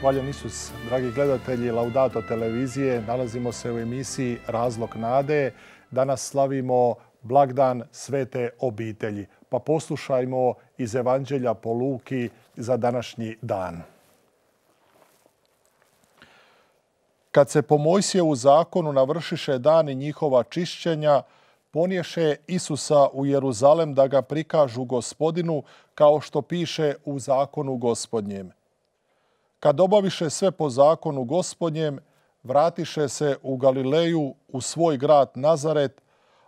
Hvala Isus, dragi gledatelji Laudato televizije. Nalazimo se u emisiji Razlog nade. Danas slavimo blagdan svete obitelji. Pa poslušajmo iz Evanđelja po Luki za današnji dan. Kad se po u zakonu navršiše dani njihova čišćenja, poniješe Isusa u Jeruzalem da ga prikažu gospodinu kao što piše u zakonu gospodnjem. Kad obaviše sve po zakonu gospodnjem, vratiše se u Galileju u svoj grad Nazaret,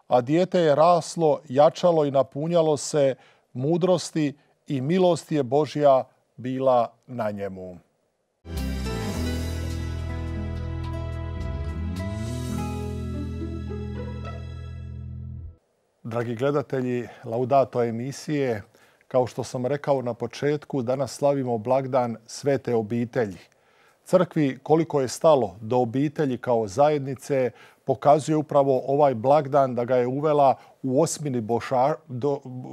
a dijete je raslo, jačalo i napunjalo se mudrosti i milost je Božja bila na njemu. Dragi gledatelji Laudato emisije kao što sam rekao na početku, danas slavimo blagdan Svete obitelji. Crkvi koliko je stalo do obitelji kao zajednice pokazuje upravo ovaj blagdan da ga je uvela u osmini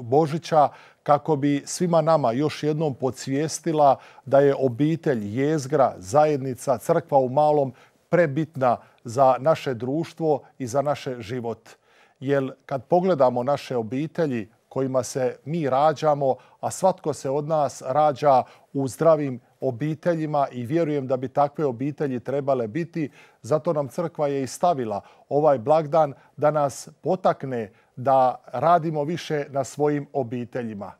Božića kako bi svima nama još jednom podsvijestila da je obitelj, jezgra, zajednica, crkva u malom prebitna za naše društvo i za naše život. Jer kad pogledamo naše obitelji, kojima se mi rađamo, a svatko se od nas rađa u zdravim obiteljima i vjerujem da bi takve obitelji trebale biti. Zato nam crkva je i stavila ovaj blagdan da nas potakne da radimo više na svojim obiteljima.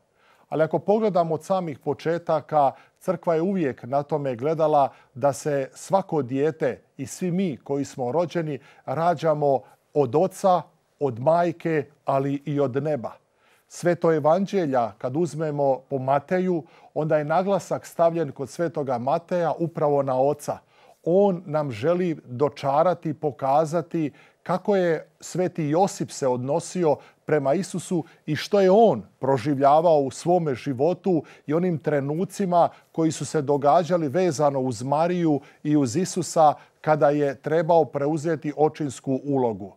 Ali ako pogledamo od samih početaka, crkva je uvijek na tome gledala da se svako dijete i svi mi koji smo rođeni rađamo od oca, od majke, ali i od neba. Sveto evanđelja, kad uzmemo po Mateju, onda je naglasak stavljen kod svetoga Mateja upravo na oca. On nam želi dočarati, pokazati kako je sveti Josip se odnosio prema Isusu i što je on proživljavao u svome životu i onim trenucima koji su se događali vezano uz Mariju i uz Isusa kada je trebao preuzeti očinsku ulogu.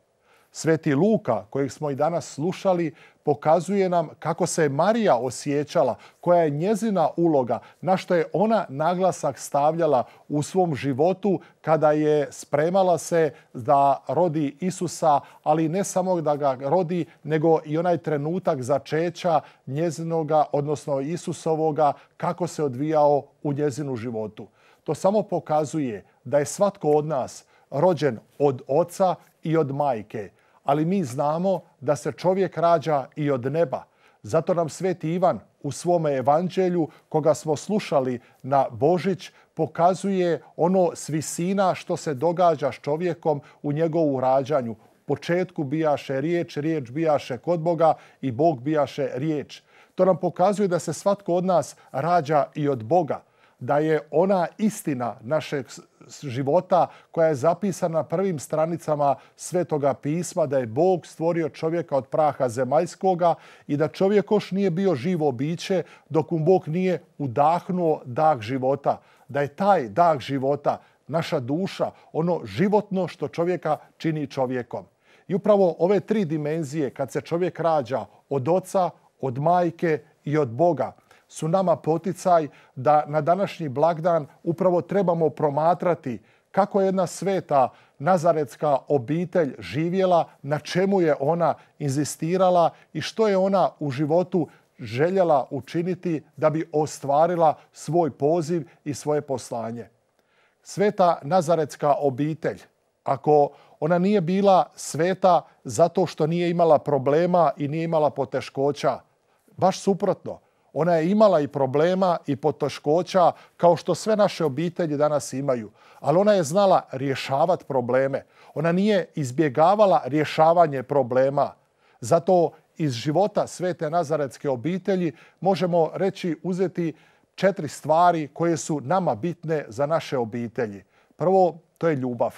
Sveti Luka, kojeg smo i danas slušali, pokazuje nam kako se Marija osjećala, koja je njezina uloga, na što je ona naglasak stavljala u svom životu kada je spremala se da rodi Isusa, ali ne samo da ga rodi, nego i onaj trenutak začeća njezinoga, odnosno Isusovoga, kako se odvijao u njezinu životu. To samo pokazuje da je svatko od nas rođen od oca i od majke ali mi znamo da se čovjek rađa i od neba. Zato nam sveti Ivan u svome evanđelju, koga smo slušali na Božić, pokazuje ono svisina što se događa s čovjekom u njegovu rađanju. U početku bijaše riječ, riječ bijaše kod Boga i Bog bijaše riječ. To nam pokazuje da se svatko od nas rađa i od Boga da je ona istina našeg života koja je zapisana na prvim stranicama Svetoga pisma da je Bog stvorio čovjeka od praha zemaljskoga i da čovjek još nije bio živo biće dok mu Bog nije udahnuo dah života. Da je taj dah života naša duša, ono životno što čovjeka čini čovjekom. I upravo ove tri dimenzije kad se čovjek rađa od oca, od majke i od Boga, su nama poticaj da na današnji blagdan upravo trebamo promatrati kako je jedna sveta nazaretska obitelj živjela, na čemu je ona inzistirala i što je ona u životu željela učiniti da bi ostvarila svoj poziv i svoje poslanje. Sveta nazaretska obitelj, ako ona nije bila sveta zato što nije imala problema i nije imala poteškoća, baš suprotno, ona je imala i problema i poteškoća kao što sve naše obitelji danas imaju. Ali ona je znala rješavati probleme. Ona nije izbjegavala rješavanje problema. Zato iz života Svete Nazaretske obitelji možemo reći uzeti četiri stvari koje su nama bitne za naše obitelji. Prvo, to je ljubav.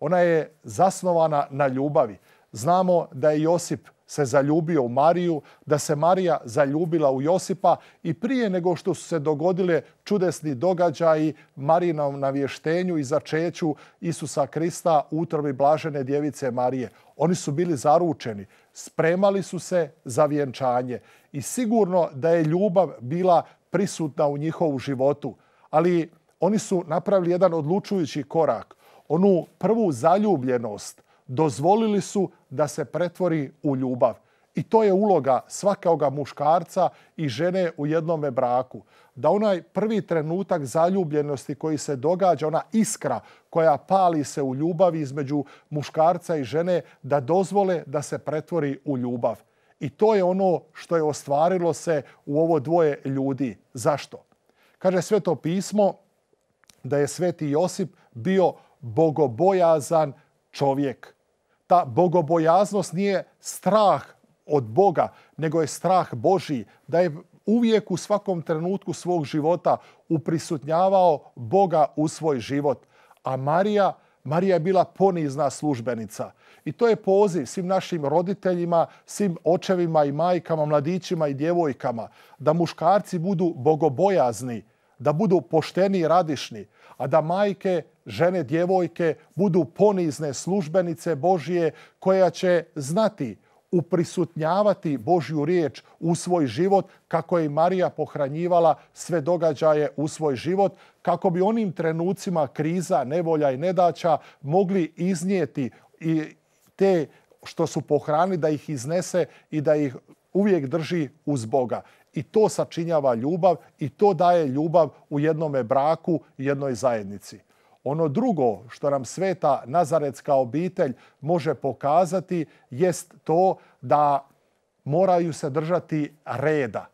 Ona je zasnovana na ljubavi. Znamo da je Josip se zaljubio u Mariju, da se Marija zaljubila u Josipa i prije nego što su se dogodile čudesni događaji Marijinom vještenju i začeću Isusa Krista u utrovi blažene djevice Marije. Oni su bili zaručeni, spremali su se za vjenčanje i sigurno da je ljubav bila prisutna u njihovu životu, ali oni su napravili jedan odlučujući korak. Onu prvu zaljubljenost dozvolili su da se pretvori u ljubav. I to je uloga svakoga muškarca i žene u jednome braku. Da onaj prvi trenutak zaljubljenosti koji se događa, ona iskra koja pali se u ljubavi između muškarca i žene, da dozvole da se pretvori u ljubav. I to je ono što je ostvarilo se u ovo dvoje ljudi. Zašto? Kaže sveto pismo da je sveti Josip bio bogobojazan čovjek. Ta bogobojaznost nije strah od Boga, nego je strah Božji, da je uvijek u svakom trenutku svog života uprisutnjavao Boga u svoj život. A Marija, Marija je bila ponizna službenica. I to je poziv svim našim roditeljima, svim očevima i majkama, mladićima i djevojkama, da muškarci budu bogobojazni, da budu pošteni i radišni, a da majke, žene, djevojke budu ponizne službenice Božije koja će znati uprisutnjavati Božju riječ u svoj život kako je Marija pohranjivala sve događaje u svoj život kako bi onim trenucima kriza, nevolja i nedaća mogli iznijeti i te što su pohrani da ih iznese i da ih uvijek drži uz Boga i to sačinjava ljubav i to daje ljubav u jednome braku jednoj zajednici. Ono drugo što nam sveta Nazaretska obitelj može pokazati jest to da moraju se držati reda.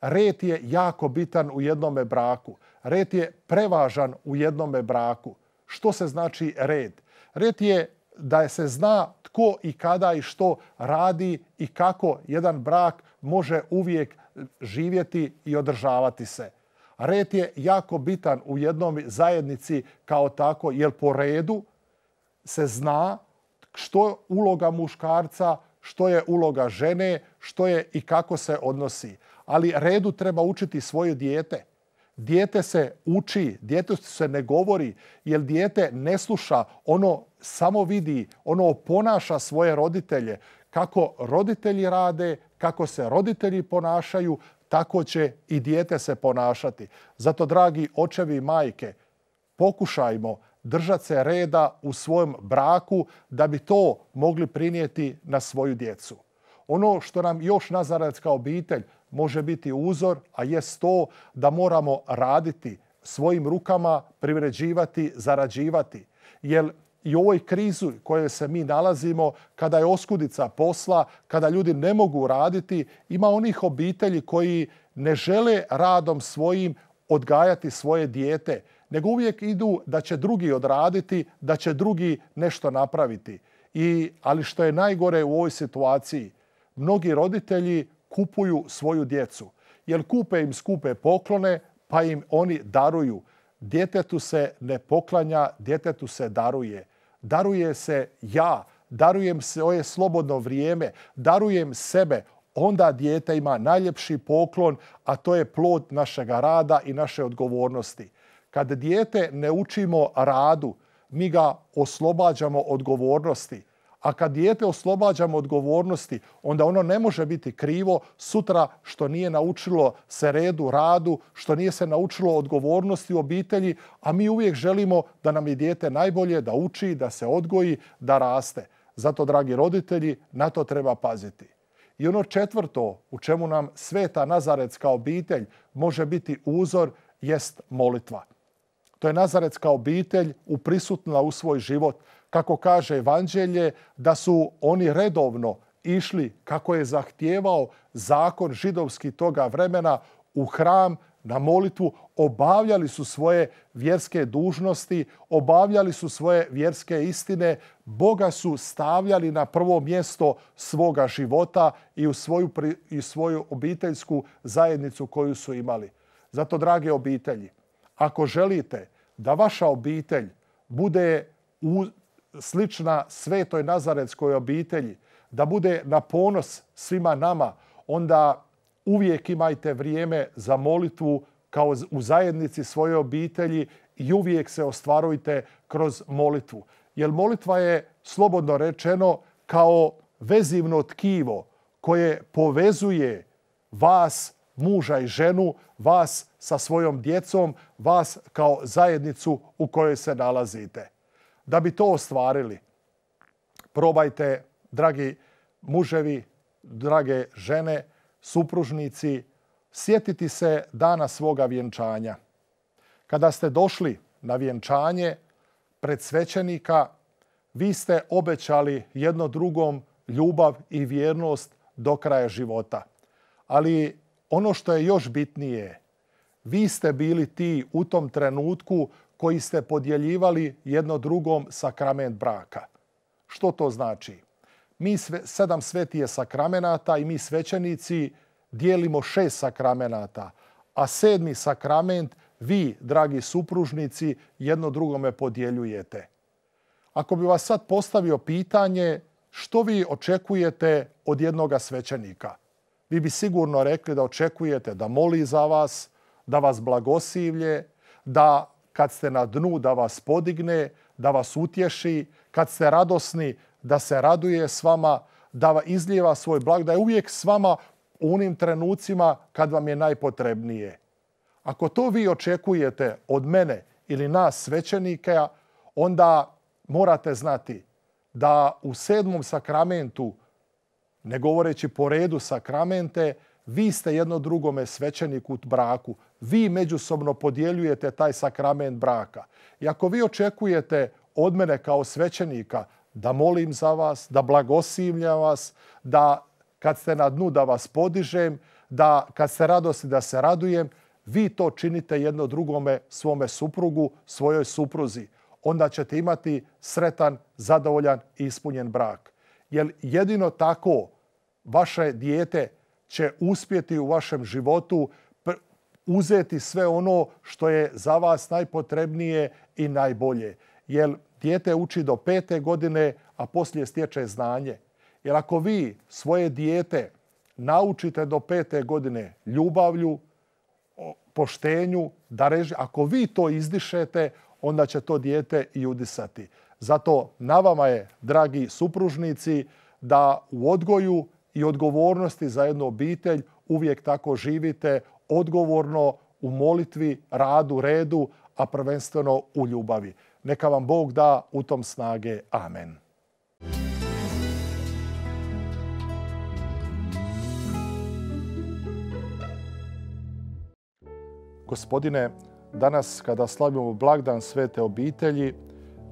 Red je jako bitan u jednome braku. Red je prevažan u jednome braku. Što se znači red? Red je da se zna tko i kada i što radi i kako jedan brak može uvijek živjeti i održavati se. Red je jako bitan u jednom zajednici kao tako, jer po redu se zna što je uloga muškarca, što je uloga žene, što je i kako se odnosi. Ali redu treba učiti svoje dijete. Dijete se uči, dijete se ne govori, jer dijete ne sluša, ono samo vidi, ono ponaša svoje roditelje. Kako roditelji rade, kako se roditelji ponašaju, tako će i dijete se ponašati. Zato, dragi očevi i majke, pokušajmo držati se reda u svojem braku da bi to mogli prinijeti na svoju djecu. Ono što nam još nazaradska obitelj može biti uzor, a jest to da moramo raditi svojim rukama, privređivati, zarađivati. Jer i u ovoj krizi u kojoj se mi nalazimo, kada je oskudica posla, kada ljudi ne mogu raditi, ima onih obitelji koji ne žele radom svojim odgajati svoje dijete, nego uvijek idu da će drugi odraditi, da će drugi nešto napraviti. I, ali što je najgore u ovoj situaciji, mnogi roditelji kupuju svoju djecu. Jer kupe im skupe poklone, pa im oni daruju djetetu se ne poklanja, djetetu se daruje. Daruje se ja, darujem svoje slobodno vrijeme, darujem sebe, onda dijete ima najljepši poklon, a to je plod našega rada i naše odgovornosti. Kad dijete ne učimo radu, mi ga oslobađamo odgovornosti. A kad dijete oslobađamo odgovornosti, onda ono ne može biti krivo sutra što nije naučilo se redu, radu, što nije se naučilo odgovornosti u obitelji, a mi uvijek želimo da nam je dijete najbolje, da uči, da se odgoji, da raste. Zato, dragi roditelji, na to treba paziti. I ono četvrto u čemu nam sveta Nazaretska obitelj može biti uzor jest molitva. To je Nazaretska obitelj uprisutna u svoj život kako kaže evanđelje, da su oni redovno išli, kako je zahtijevao zakon židovski toga vremena, u hram na molitvu, obavljali su svoje vjerske dužnosti, obavljali su svoje vjerske istine, Boga su stavljali na prvo mjesto svoga života i u svoju, i svoju obiteljsku zajednicu koju su imali. Zato, drage obitelji, ako želite da vaša obitelj bude u, slična svetoj nazaretskoj obitelji, da bude na ponos svima nama, onda uvijek imajte vrijeme za molitvu kao u zajednici svoje obitelji i uvijek se ostvarujte kroz molitvu. Jer molitva je, slobodno rečeno, kao vezivno tkivo koje povezuje vas, muža i ženu, vas sa svojom djecom, vas kao zajednicu u kojoj se nalazite. Da bi to ostvarili, probajte, dragi muževi, drage žene, supružnici, sjetiti se dana svoga vjenčanja. Kada ste došli na vjenčanje pred svećenika, vi ste obećali jedno drugom ljubav i vjernost do kraja života. Ali ono što je još bitnije, vi ste bili ti u tom trenutku koji ste podjeljivali jedno drugom sakrament braka. Što to znači? Mi sve, sedam svetije sakramenata i mi svećenici dijelimo šest sakramenata, a sedmi sakrament vi, dragi supružnici, jedno drugome podjeljujete. Ako bi vas sad postavio pitanje što vi očekujete od jednoga svećenika, vi bi sigurno rekli da očekujete da moli za vas, da vas blagosivlje, da kad ste na dnu da vas podigne, da vas utješi, kad ste radosni da se raduje s vama, da izlijeva svoj blag, da je uvijek s vama u onim trenucima kad vam je najpotrebnije. Ako to vi očekujete od mene ili nas svećenika, onda morate znati da u sedmom sakramentu, ne govoreći po redu sakramente, vi ste jedno drugome svećenik u braku, vi međusobno podjeljujete taj sakrament braka. I ako vi očekujete od mene kao svećenika da molim za vas, da blagosimljam vas, da kad ste na dnu da vas podižem, da kad ste radosti da se radujem, vi to činite jedno drugome svome suprugu, svojoj supruzi. Onda ćete imati sretan, zadovoljan i ispunjen brak. Jer jedino tako vaše dijete će uspjeti u vašem životu uzeti sve ono što je za vas najpotrebnije i najbolje. Jer dijete uči do pete godine, a poslije stječe znanje. Jer ako vi svoje dijete naučite do pete godine ljubavlju, poštenju, ako vi to izdišete, onda će to dijete i udisati. Zato na vama je, dragi supružnici, da u odgoju i odgovornosti za jednu obitelj uvijek tako živite odgovorno u molitvi, radu, redu, a prvenstveno u ljubavi. Neka vam Bog da u tom snage. Amen. Gospodine, danas kada slavimo blagdan svete obitelji,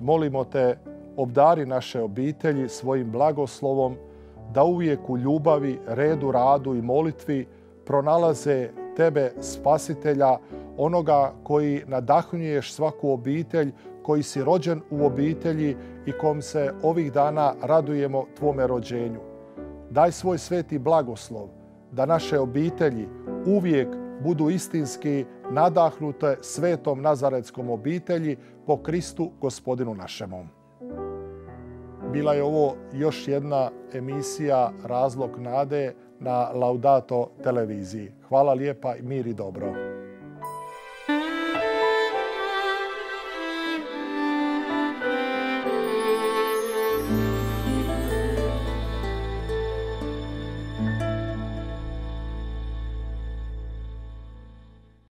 molimo te obdari naše obitelji svojim blagoslovom da uvijek u ljubavi, redu, radu i molitvi pronalaze tebe spasitelja, onoga koji nadahnuješ svaku obitelj, koji si rođen u obitelji i kom se ovih dana radujemo tvome rođenju. Daj svoj sveti blagoslov da naše obitelji uvijek budu istinski nadahnute svetom nazaretskom obitelji po Kristu gospodinu našemu bila je ovo još jedna emisija Razlog nade na Laudato televiziji. Hvala lijepa, mir i dobro.